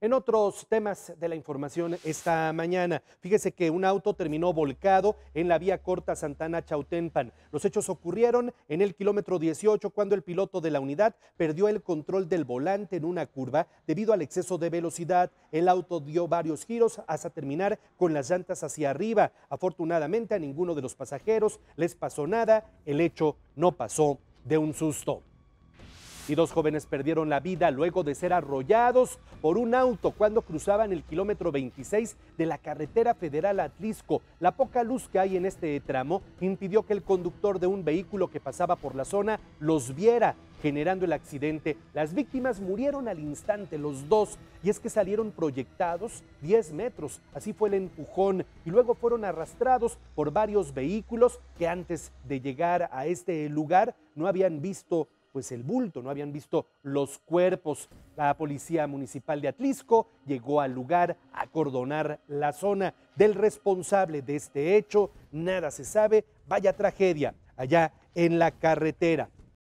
En otros temas de la información esta mañana, fíjese que un auto terminó volcado en la vía corta Santana Chautempan. Los hechos ocurrieron en el kilómetro 18 cuando el piloto de la unidad perdió el control del volante en una curva debido al exceso de velocidad. El auto dio varios giros hasta terminar con las llantas hacia arriba. Afortunadamente a ninguno de los pasajeros les pasó nada, el hecho no pasó de un susto y dos jóvenes perdieron la vida luego de ser arrollados por un auto cuando cruzaban el kilómetro 26 de la carretera federal Atlisco. La poca luz que hay en este tramo impidió que el conductor de un vehículo que pasaba por la zona los viera generando el accidente. Las víctimas murieron al instante, los dos, y es que salieron proyectados 10 metros, así fue el empujón, y luego fueron arrastrados por varios vehículos que antes de llegar a este lugar no habían visto pues el bulto, no habían visto los cuerpos. La policía municipal de Atlisco llegó al lugar a cordonar la zona. Del responsable de este hecho, nada se sabe, vaya tragedia allá en la carretera.